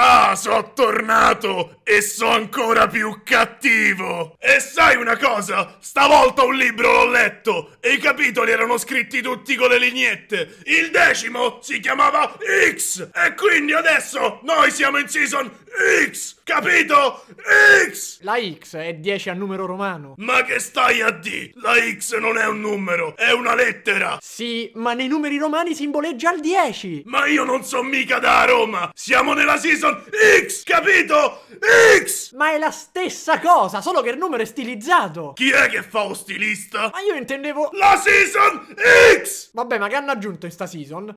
Ah, sono tornato e sono ancora più cattivo! E sai una cosa? Stavolta un libro l'ho letto e i capitoli erano scritti tutti con le lignette. Il decimo si chiamava X e quindi adesso noi siamo in season X! Capito? X! La X è 10 a numero romano. Ma che stai a D? La X non è un numero, è una lettera. Sì, ma nei numeri romani simboleggia il 10. Ma io non so mica da Roma. Siamo nella season PlayStation X, capito? X! Ma è la stessa cosa, solo che il numero è stilizzato. Chi è che fa lo stilista? Ma io intendevo... La Season X! Vabbè, ma che hanno aggiunto in sta season?